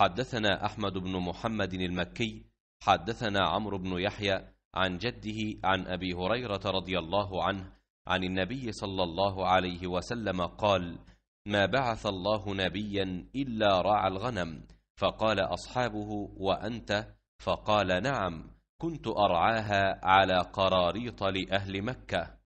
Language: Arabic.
حدثنا أحمد بن محمد المكي حدثنا عمرو بن يحيى عن جده عن أبي هريرة رضي الله عنه عن النبي صلى الله عليه وسلم قال ما بعث الله نبيا إلا رعى الغنم فقال أصحابه وأنت فقال نعم كنت أرعاها على قراريط لأهل مكة